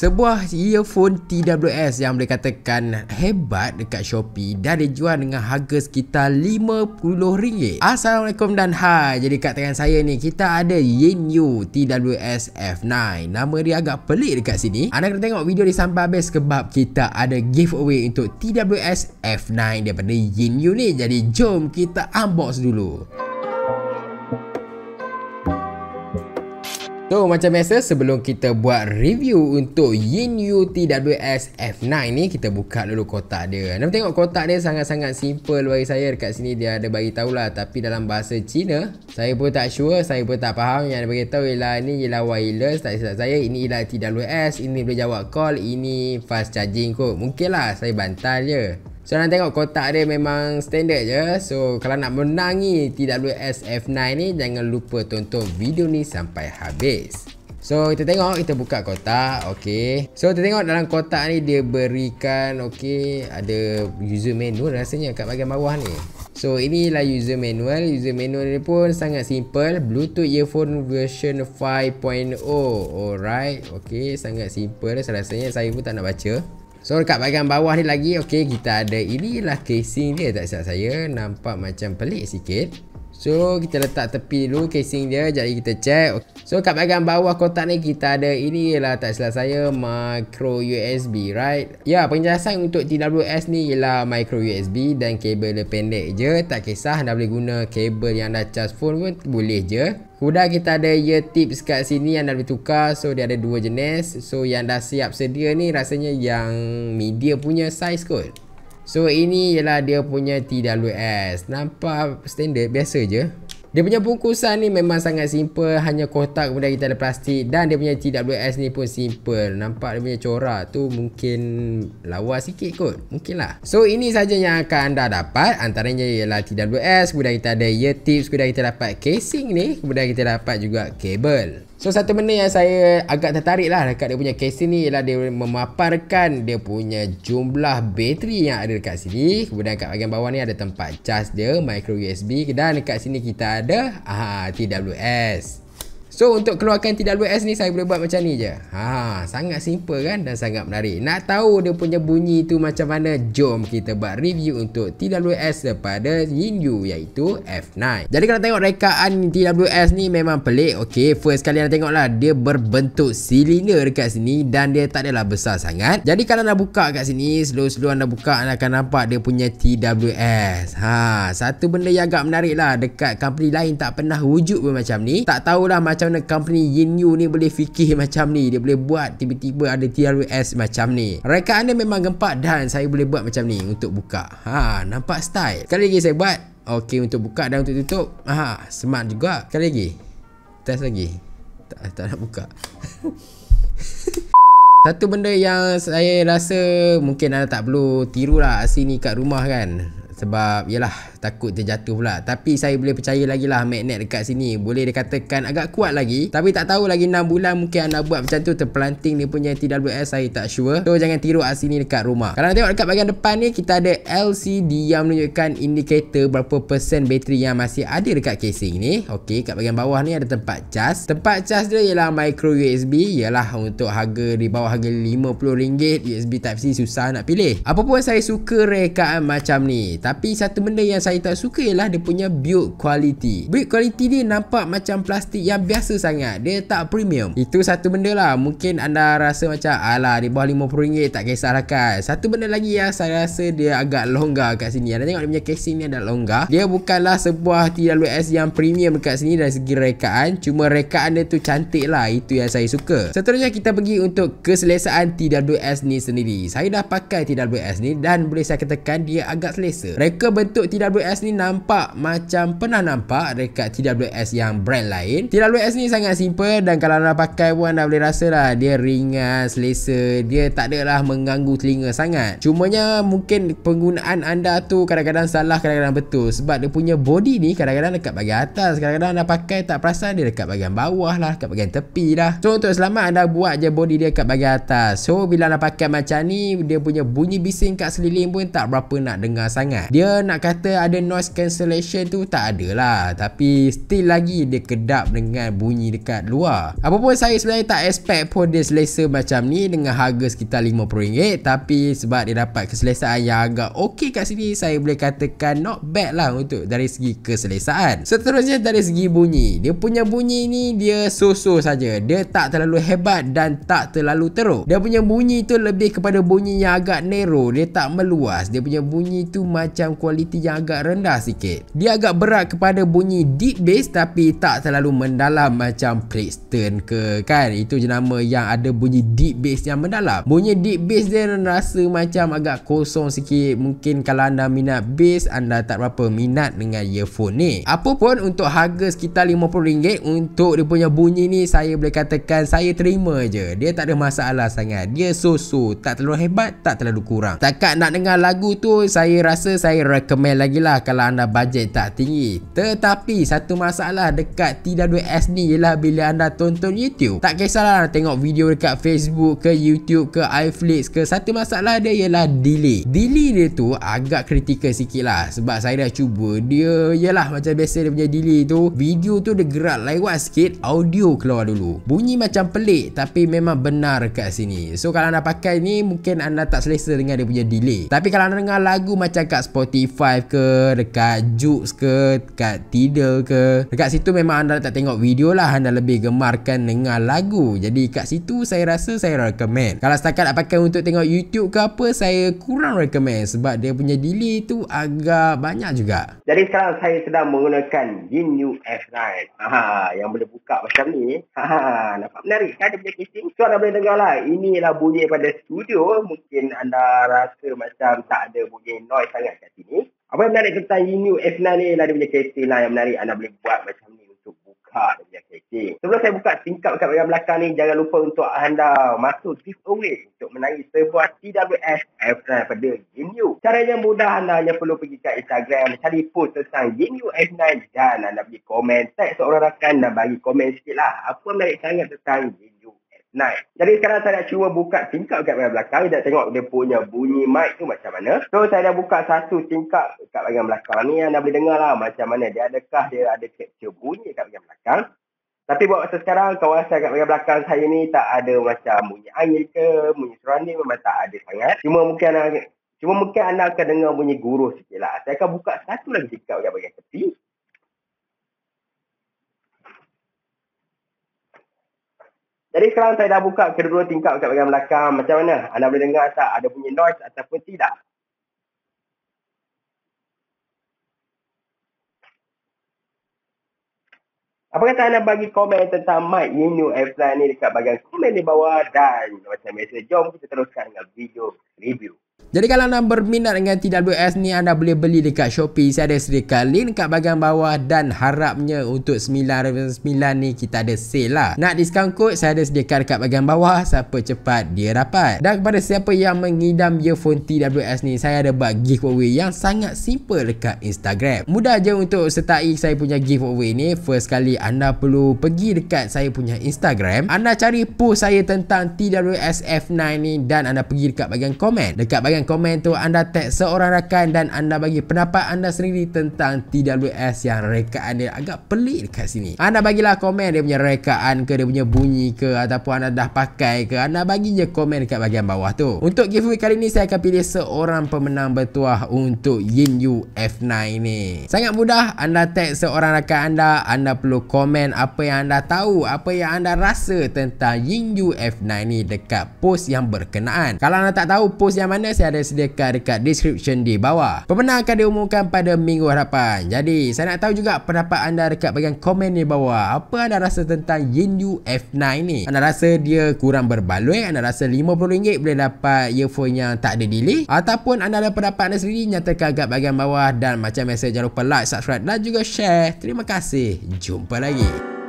Sebuah earphone TWS yang boleh katakan hebat dekat Shopee dan jual dengan harga sekitar RM50. Assalamualaikum dan hai. Jadi kat tangan saya ni kita ada Yinyu TWS F9. Nama dia agak pelik dekat sini. Anda kena tengok video ni sampai habis sebab kita ada giveaway untuk TWS F9 daripada Yinyu ni. Jadi jom kita unbox dulu. So macam biasa sebelum kita buat review untuk Yin Yinyu TWS F9 ni kita buka dulu kotak dia. Anda tengok kotak dia sangat-sangat simple bagi saya dekat sini dia ada bagi tahulah tapi dalam bahasa Cina saya pun tak sure, saya pun tak faham yang dia bagi tahu ialah ni ialah wireless tak silap saya ini ialah TWS, ini boleh jawab call, ini fast charging kot. Mungkinlah saya bantal je. So nak tengok kotak dia memang standard je So kalau nak menangi TWS F9 ni Jangan lupa tonton video ni sampai habis So kita tengok kita buka kotak okay. So kita tengok dalam kotak ni dia berikan okay, Ada user manual rasanya kat bahagian bawah ni So inilah user manual User manual ni pun sangat simple Bluetooth earphone version 5.0 Alright okay, Sangat simple rasanya saya pun tak nak baca So dekat bahagian bawah ni lagi Okay kita ada Inilah casing dia tak silap saya Nampak macam pelik sikit So kita letak tepi dulu casing dia jadi kita check So kat bahagian bawah kotak ni kita ada Ini ialah tak silap saya Micro USB right Ya penjelasan untuk TWS ni ialah Micro USB dan kabel dia pendek je Tak kisah anda boleh guna kabel yang anda charge phone pun Boleh je Kemudian kita ada ear tips kat sini yang dah boleh tukar So dia ada dua jenis So yang dah siap sedia ni rasanya yang media punya size kot So ini ialah dia punya TWS Nampak standard biasa je Dia punya bungkusan ni memang sangat simple Hanya kotak kemudian kita ada plastik Dan dia punya TWS ni pun simple Nampak dia punya corak tu mungkin lawa sikit kot Mungkin lah So ini saja yang akan anda dapat Antaranya ialah TWS Kemudian kita ada ear tips Kemudian kita dapat casing ni Kemudian kita dapat juga kabel So satu benda yang saya agak tertarik lah dekat dia punya case ni ialah dia memaparkan dia punya jumlah bateri yang ada dekat sini. Kemudian kat bahagian bawah ni ada tempat charge dia, micro USB dan dekat sini kita ada aha, TWS. So untuk keluarkan TWS ni saya boleh buat macam ni je ha, Sangat simple kan dan sangat menarik Nak tahu dia punya bunyi tu macam mana Jom kita buat review untuk TWS daripada Yinyu iaitu F9 Jadi kalau tengok rekaan TWS ni memang pelik Okay first kali anda tengok lah Dia berbentuk silinder dekat sini Dan dia tak adalah besar sangat Jadi kalau nak buka kat sini Slow-slow anda buka anda akan nampak dia punya TWS ha, Satu benda yang agak menarik lah Dekat company lain tak pernah wujud pun macam ni Tak tahulah macam mana company Yinyu ni boleh fikir macam ni dia boleh buat tiba-tiba ada TRS macam ni reka anda memang gempak dan saya boleh buat macam ni untuk buka ha nampak style sekali lagi saya buat ok untuk buka dan untuk tutup ha smart juga sekali lagi test lagi tak, tak nak buka satu benda yang saya rasa mungkin anda tak perlu tiru lah sini kat rumah kan sebab yelah takut jatuh pula tapi saya boleh percaya lagi lah magnet dekat sini boleh dikatakan agak kuat lagi tapi tak tahu lagi 6 bulan mungkin anda buat macam tu terpelanting dia punya TWS saya tak sure so jangan tiru asli ni dekat rumah kalau tengok dekat bahagian depan ni kita ada LCD yang menunjukkan indikator berapa persen bateri yang masih ada dekat casing ni ok kat bahagian bawah ni ada tempat cas tempat cas dia ialah micro USB ialah untuk harga di bawah harga RM50 USB Type-C susah nak pilih apapun saya suka rekaan macam ni tapi satu benda yang saya tak suka ialah dia punya build quality build quality ni nampak macam plastik yang biasa sangat dia tak premium itu satu benda lah mungkin anda rasa macam alah di bawah RM50 tak kisahlah kan satu benda lagi ya saya rasa dia agak longgar kat sini anda tengok dia punya casing ni agak longgar dia bukanlah sebuah TWS yang premium dekat sini dari segi rekaan cuma rekaan dia tu cantik lah itu yang saya suka seterusnya kita pergi untuk keselesaan TWS ni sendiri saya dah pakai TWS ni dan boleh saya katakan dia agak selesa reka bentuk TWS TWS ni nampak macam pernah nampak dekat TWS yang brand lain. TWS ni sangat simple dan kalau anda pakai pun anda boleh rasa lah dia ringan, selesa, dia tak adalah mengganggu telinga sangat. Cumanya mungkin penggunaan anda tu kadang-kadang salah, kadang-kadang betul sebab dia punya body ni kadang-kadang dekat bagian atas, kadang-kadang anda pakai tak perasan dia dekat bagian bawah lah, dekat bagian tepi lah. So untuk selamat anda buat je body dia dekat bagian atas. So bila anda pakai macam ni dia punya bunyi bising kat seliling pun tak berapa nak dengar sangat. Dia nak kata ada noise cancellation tu tak ada lah tapi still lagi dia kedap dengan bunyi dekat luar apapun saya sebenarnya tak expect pun dia selesa macam ni dengan harga sekitar RM50 tapi sebab dia dapat keselesaan yang agak ok kat sini saya boleh katakan not bad lah untuk dari segi keselesaan seterusnya dari segi bunyi dia punya bunyi ni dia so-so saja. dia tak terlalu hebat dan tak terlalu teruk dia punya bunyi tu lebih kepada bunyi yang agak narrow dia tak meluas dia punya bunyi tu macam kualiti yang agak agak rendah sikit Dia agak berat kepada bunyi deep bass Tapi tak terlalu mendalam macam Preston ke kan Itu jenama yang ada bunyi deep bass yang mendalam Bunyi deep bass dia rasa macam agak kosong sikit Mungkin kalau anda minat bass Anda tak berapa minat dengan earphone ni Apapun untuk harga sekitar RM50 Untuk dia punya bunyi ni Saya boleh katakan saya terima je Dia tak ada masalah sangat Dia so-so Tak terlalu hebat Tak terlalu kurang Takkan nak dengar lagu tu Saya rasa saya recommend lagi lah lah kalau anda bajet tak tinggi Tetapi satu masalah dekat TWS ni ialah bila anda tonton YouTube Tak kisahlah anda tengok video dekat Facebook ke YouTube ke iFlix ke Satu masalah dia ialah delay Delay dia tu agak kritikal sikit lah Sebab saya dah cuba dia ialah macam biasa dia punya delay tu Video tu dia gerak lewat sikit Audio keluar dulu Bunyi macam pelik tapi memang benar kat sini So kalau anda pakai ni mungkin anda tak selesa dengan dia punya delay Tapi kalau anda dengar lagu macam kat Spotify ke dekat Jux ke, dekat Tidal ke. Dekat situ memang anda tak tengok video lah. Anda lebih gemarkan dengar lagu. Jadi kat situ saya rasa saya recommend. Kalau setakat nak pakai untuk tengok YouTube ke apa, saya kurang recommend. Sebab dia punya delay tu agak banyak juga. Jadi sekarang saya sedang menggunakan Ginyu F9. Ha, yang boleh buka macam ni. Ha, nampak menarik. Kan? Ada punya casing. So anda boleh dengar lah. Inilah bunyi pada studio. Mungkin anda rasa macam tak ada bunyi noise sangat kat sini apa yang menarik tentang Inu F9 ni eh, lah dia punya kereta lah yang menarik anda boleh buat macam ni untuk buka dia punya kereta. Sebelum saya buka tingkap kat bagian belakang ni jangan lupa untuk anda masuk giveaway untuk menaiki sebuah TWS F9 pada Inu. Caranya mudah anda hanya perlu pergi ke Instagram cari post tentang Inu F9 dan anda boleh komen tag seorang rakan dan bagi komen sikit lah apa menarik sangat tentang Inu. Nah, Jadi sekarang saya nak cuba buka tingkap kat bahagian belakang. Kita tengok dia punya bunyi mic tu macam mana. So saya dah buka satu tingkap kat bahagian belakang ni. Anda boleh dengar lah macam mana. Dia adakah dia ada capture bunyi kat bahagian belakang. Tapi buat masa sekarang kawasan kat bahagian belakang saya ni tak ada macam bunyi angin ke, bunyi surrounding memang tak ada sangat. Cuma mungkin anda, cuma mungkin anda akan dengar bunyi guruh sikit lah. Saya akan buka satu lagi tingkap kat bahagian tepi. Jadi sekarang saya dah buka kedua-dua tingkap kat bagian belakang. Macam mana? Anda boleh dengar tak? Ada bunyi noise ataupun tidak? Apa kata anda bagi komen tentang mic New Airplane ni dekat bagian komen di bawah dan macam biasa jom kita teruskan dengan video review. Jadi kalau anda berminat dengan TWS ni anda boleh beli dekat Shopee Saya ada sediakan link kat bahagian bawah Dan harapnya untuk 9.99 ni kita ada sale lah Nak diskaun kod saya ada sediakan dekat bahagian bawah Siapa cepat dia dapat Dan kepada siapa yang mengidam earphone TWS ni Saya ada buat giveaway yang sangat simple dekat Instagram Mudah je untuk sertai saya punya giveaway ni First kali anda perlu pergi dekat saya punya Instagram Anda cari post saya tentang TWS F9 ni Dan anda pergi dekat bahagian komen Dekat bahagian dengan komen tu anda tag seorang rakan dan anda bagi pendapat anda sendiri tentang TWS yang rekaan dia agak pelik dekat sini. Anda bagilah komen dia punya rekaan ke dia punya bunyi ke ataupun anda dah pakai ke anda bagi je komen dekat bahagian bawah tu. Untuk giveaway kali ni saya akan pilih seorang pemenang bertuah untuk Yin Yu F9 ni. Sangat mudah anda tag seorang rakan anda anda perlu komen apa yang anda tahu apa yang anda rasa tentang Yin Yu F9 ni dekat post yang berkenaan. Kalau anda tak tahu post yang mana saya ada sediakan dekat description di bawah. Pemenang akan diumumkan pada minggu harapan Jadi, saya nak tahu juga pendapat anda dekat bagian komen di bawah. Apa anda rasa tentang Yinyu F9 ni? Anda rasa dia kurang berbaloi? Anda rasa RM50 boleh dapat earphone yang tak ada delay? Ataupun anda ada pendapat anda sendiri? Nyatakan dekat bagian bawah. Dan macam biasa, jangan lupa like, subscribe dan juga share. Terima kasih. Jumpa lagi.